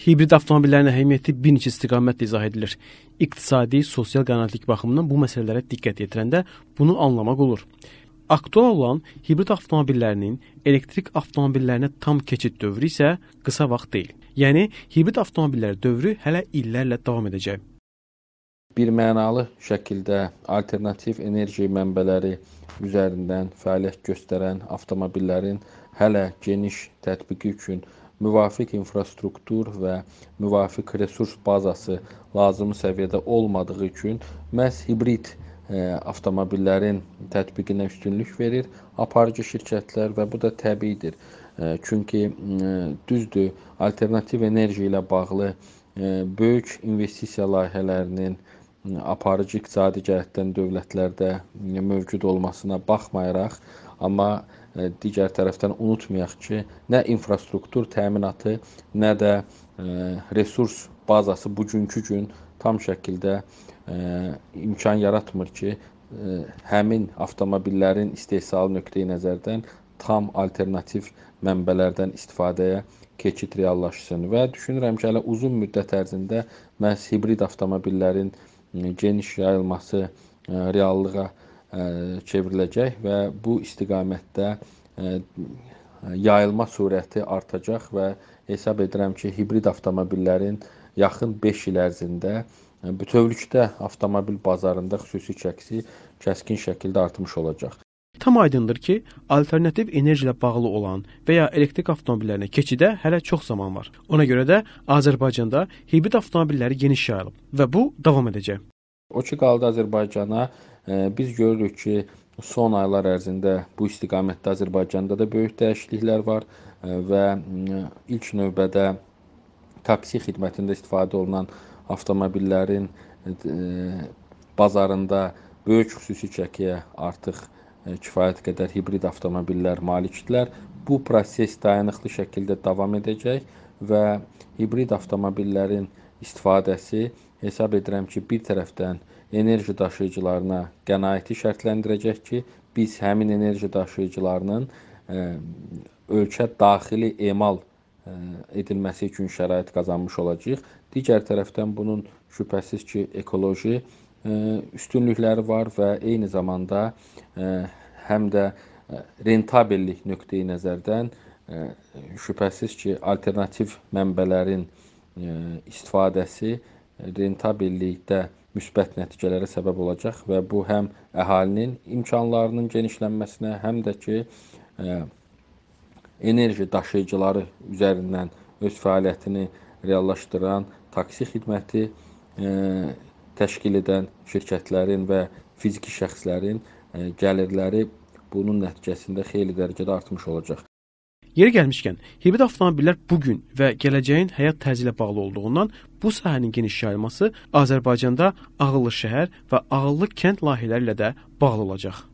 Hibrid avtomobillərin əhəmiyyəti bir neçə istiqamətlə izah edilir. İqtisadi, sosial qənaətlik baxımından bu məsələlərə diqqət yetirəndə bunu anlamaq olur. Aktual olan hibrid avtomobillərinin elektrik avtomobillərinə tam keçid dövrü isə qısa vaxt deyil. Yəni hibrid avtomobillər dövrü hələ illərlə davam edəcək. Bir mənalı şəkildə alternativ enerji mənbələri üzərindən fəaliyyət göstərən avtomobillərin hələ geniş tətbiqi üçün müvafiq infrastruktur və müvafiq resurs bazası lazımi səviyyədə olmadığı üçün məhz hibrid avtomobillərin tətbiqinə üstünlük verir aparıcı şirkətlər və bu da təbiidir. Çünki e, e, düzdür, alternativ enerji ilə bağlı e, böyük investisiya layihələrinin aparıcı iqtisadi cəhətdən dövlətlərdə mövcud olmasına baxmayaraq Amma e, digər tərəfdən unutmayaq ki, nə infrastruktur təminatı, nə də e, resurs bazası bugünkü gün tam şəkildə e, imkan yaratmır ki, həmin avtomobillərin istehsalı nöqteyi nəzərdən tam alternativ mənbələrdən istifadəyə keçid reallaşsın və düşünürəm ki, hələ uzun müddət ərzində məhz hibrid avtomobillərin geniş yayılması reallığa E, çevriləcək və bu istiqamətdə e, yayılma sürəti artacaq və hesab edirəm ki, hibrid avtomobillərin yaxın 5 il ərzində e, bütövlükdə avtomobil bazarında xüsusi çəksi kəskin şəkildə artmış olacaq. Tam aydındır ki, alternativ enerji ilə bağlı olan və ya elektrik avtomobillərinə keçidə hələ çox zaman var. Ona görə də Azərbaycanda hibrid avtomobilləri geniş yayılıb və bu davam edəcək. O ki qaldı Azərbaycana Biz görürük ki, son aylar ərzində bu istiqamətdə Azərbaycanda da böyük dəyişikliklər var e, və e, ilk növbədə taksi xidmətində istifadə olunan avtomobillərin e, bazarında böyük xüsusi çəkiyə artıq kifayət qədər hibrid avtomobillər malikdirlər. Bu proses dayanıqlı şəkildə davam edəcək və hibrid avtomobillərin istifadəsi Hesab edirəm ki, bir tərəfdən enerji daşıyıcılarına qənaəti şərtləndirəcək ki, biz həmin enerji daşıyıcılarının ə, e, ölkə daxili emal ə, e, edilməsi üçün şərait qazanmış olacağıq. Digər tərəfdən bunun şübhəsiz ki, ekoloji ə, e, üstünlükləri var və eyni zamanda ə, həm də rentabellik nöqteyi nəzərdən ə, şübhəsiz ki, alternativ mənbələrin ə, istifadəsi rentabillikdə müsbət nəticələrə səbəb olacaq və bu həm əhalinin imkanlarının genişlənməsinə, həm də ki e, enerji daşıyıcıları üzərindən öz fəaliyyətini reallaşdıran taksi xidməti e, təşkil edən şirkətlərin və fiziki şəxslərin e, gəlirləri bunun nəticəsində xeyli dərəcədə artmış olacaq. Yeri gəlmişkən, hibrid avtomobillər bu gün və gələcəyin həyat tərzi ilə bağlı olduğundan bu sahənin geniş yayılması Azərbaycanda ağıllı şəhər və ağıllı kənd layihələri ilə də bağlı olacaq.